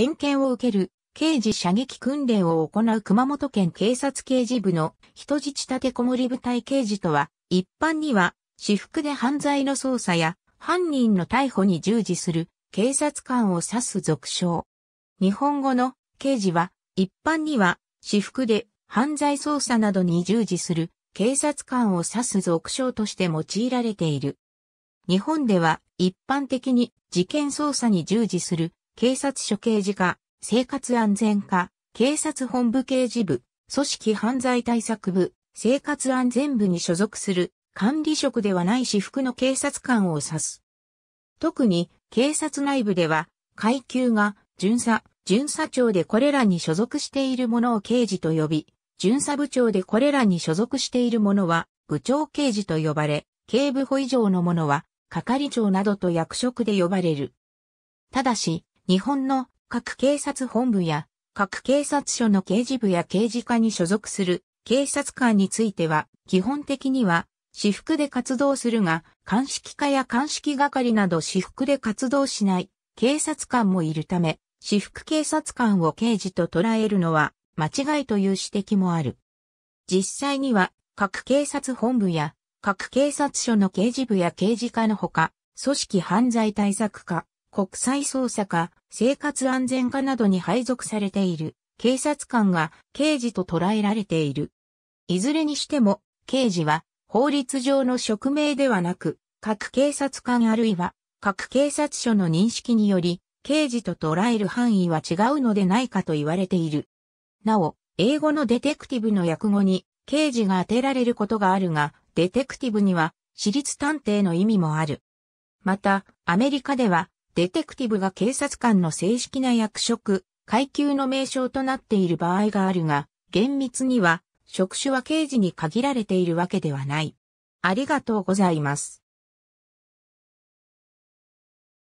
点検を受ける刑事射撃訓練を行う熊本県警察刑事部の人質立てこもり部隊刑事とは、一般には、私服で犯罪の捜査や犯人の逮捕に従事する警察官を指す俗称。日本語の刑事は、一般には、私服で犯罪捜査などに従事する警察官を指す俗称として用いられている。日本では一般的に事件捜査に従事する警察署刑事課、生活安全課、警察本部刑事部、組織犯罪対策部、生活安全部に所属する管理職ではない私服の警察官を指す。特に警察内部では階級が巡査、巡査長でこれらに所属しているものを刑事と呼び、巡査部長でこれらに所属しているものは部長刑事と呼ばれ、警部補以上のものは係長などと役職で呼ばれる。ただし、日本の各警察本部や各警察署の刑事部や刑事課に所属する警察官については、基本的には私服で活動するが、鑑識課や鑑識係など私服で活動しない警察官もいるため、私服警察官を刑事と捉えるのは間違いという指摘もある。実際には各警察本部や各警察署の刑事部や刑事課のほか、組織犯罪対策課、国際捜査課、生活安全課などに配属されている警察官が刑事と捉えられている。いずれにしても、刑事は法律上の職名ではなく、各警察官あるいは各警察署の認識により、刑事と捉える範囲は違うのでないかと言われている。なお、英語のデテクティブの訳語に刑事が当てられることがあるが、デテクティブには私立探偵の意味もある。また、アメリカではデテクティブが警察官の正式な役職、階級の名称となっている場合があるが、厳密には、職種は刑事に限られているわけではない。ありがとうございます。